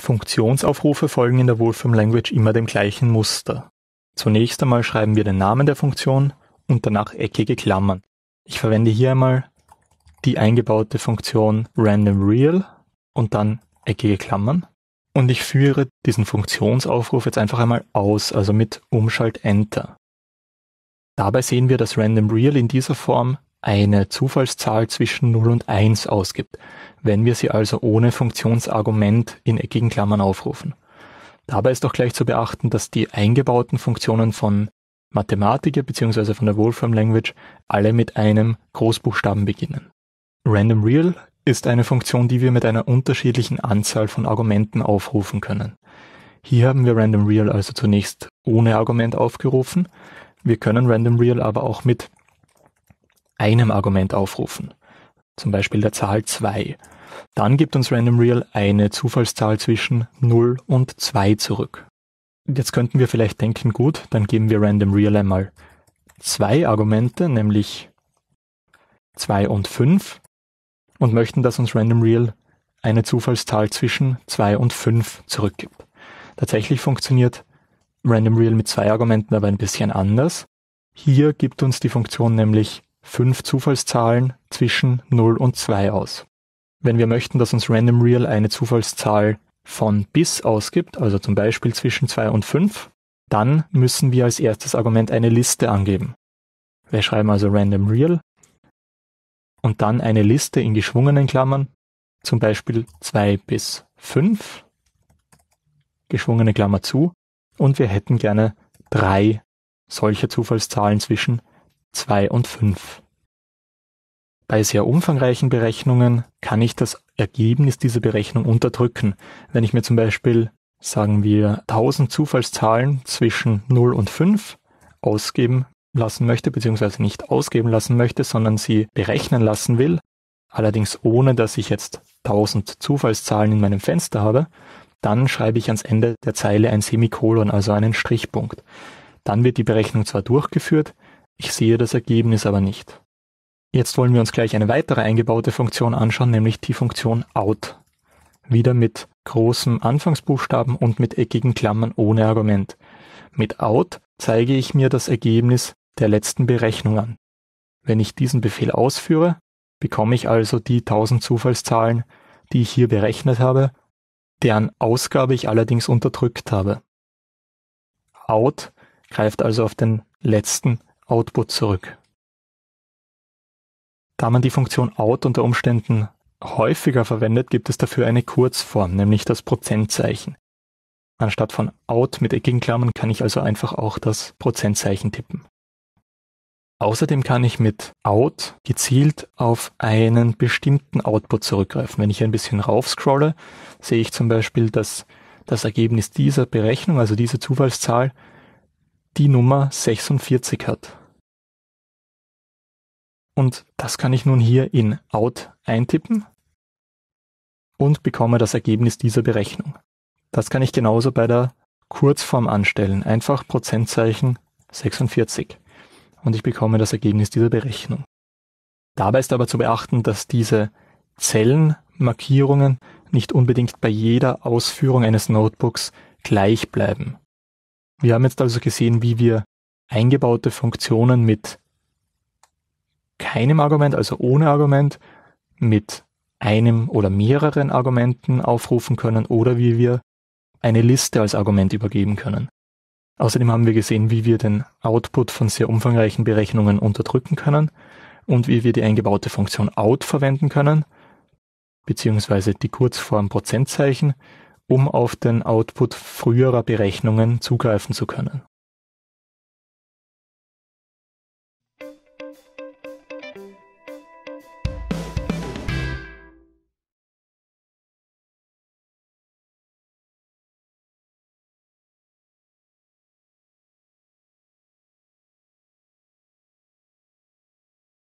Funktionsaufrufe folgen in der Wolfram Language immer dem gleichen Muster. Zunächst einmal schreiben wir den Namen der Funktion und danach eckige Klammern. Ich verwende hier einmal die eingebaute Funktion randomReal und dann eckige Klammern. Und ich führe diesen Funktionsaufruf jetzt einfach einmal aus, also mit Umschalt Enter. Dabei sehen wir, dass randomReal in dieser Form eine Zufallszahl zwischen 0 und 1 ausgibt, wenn wir sie also ohne Funktionsargument in eckigen Klammern aufrufen. Dabei ist auch gleich zu beachten, dass die eingebauten Funktionen von Mathematiker bzw. von der Wolfram Language alle mit einem Großbuchstaben beginnen. Random Real ist eine Funktion, die wir mit einer unterschiedlichen Anzahl von Argumenten aufrufen können. Hier haben wir Random Real also zunächst ohne Argument aufgerufen. Wir können Random Real aber auch mit einem Argument aufrufen, zum Beispiel der Zahl 2. Dann gibt uns Random Real eine Zufallszahl zwischen 0 und 2 zurück. Jetzt könnten wir vielleicht denken, gut, dann geben wir Random Real einmal zwei Argumente, nämlich 2 und 5, und möchten, dass uns Random Real eine Zufallszahl zwischen 2 und 5 zurückgibt. Tatsächlich funktioniert Random Real mit zwei Argumenten aber ein bisschen anders. Hier gibt uns die Funktion nämlich fünf Zufallszahlen zwischen 0 und 2 aus. Wenn wir möchten, dass uns Random Real eine Zufallszahl von bis ausgibt, also zum Beispiel zwischen 2 und 5, dann müssen wir als erstes Argument eine Liste angeben. Wir schreiben also Random Real und dann eine Liste in geschwungenen Klammern, zum Beispiel 2 bis 5, geschwungene Klammer zu, und wir hätten gerne drei solcher Zufallszahlen zwischen 2 und 5. Bei sehr umfangreichen Berechnungen kann ich das Ergebnis dieser Berechnung unterdrücken. Wenn ich mir zum Beispiel, sagen wir, 1000 Zufallszahlen zwischen 0 und 5 ausgeben lassen möchte, beziehungsweise nicht ausgeben lassen möchte, sondern sie berechnen lassen will, allerdings ohne dass ich jetzt 1000 Zufallszahlen in meinem Fenster habe, dann schreibe ich ans Ende der Zeile ein Semikolon, also einen Strichpunkt. Dann wird die Berechnung zwar durchgeführt, ich sehe das Ergebnis aber nicht. Jetzt wollen wir uns gleich eine weitere eingebaute Funktion anschauen, nämlich die Funktion out. Wieder mit großem Anfangsbuchstaben und mit eckigen Klammern ohne Argument. Mit out zeige ich mir das Ergebnis der letzten Berechnung an. Wenn ich diesen Befehl ausführe, bekomme ich also die 1000 Zufallszahlen, die ich hier berechnet habe, deren Ausgabe ich allerdings unterdrückt habe. Out greift also auf den letzten Output zurück. Da man die Funktion out unter Umständen häufiger verwendet, gibt es dafür eine Kurzform, nämlich das Prozentzeichen. Anstatt von out mit eckigen Klammern kann ich also einfach auch das Prozentzeichen tippen. Außerdem kann ich mit out gezielt auf einen bestimmten Output zurückgreifen. Wenn ich ein bisschen raufscrolle, sehe ich zum Beispiel, dass das Ergebnis dieser Berechnung, also diese Zufallszahl, die Nummer 46 hat. Und das kann ich nun hier in out eintippen und bekomme das Ergebnis dieser Berechnung. Das kann ich genauso bei der Kurzform anstellen. Einfach Prozentzeichen 46. Und ich bekomme das Ergebnis dieser Berechnung. Dabei ist aber zu beachten, dass diese Zellenmarkierungen nicht unbedingt bei jeder Ausführung eines Notebooks gleich bleiben. Wir haben jetzt also gesehen, wie wir eingebaute Funktionen mit keinem Argument, also ohne Argument, mit einem oder mehreren Argumenten aufrufen können oder wie wir eine Liste als Argument übergeben können. Außerdem haben wir gesehen, wie wir den Output von sehr umfangreichen Berechnungen unterdrücken können und wie wir die eingebaute Funktion out verwenden können, beziehungsweise die Kurzform Prozentzeichen, um auf den Output früherer Berechnungen zugreifen zu können.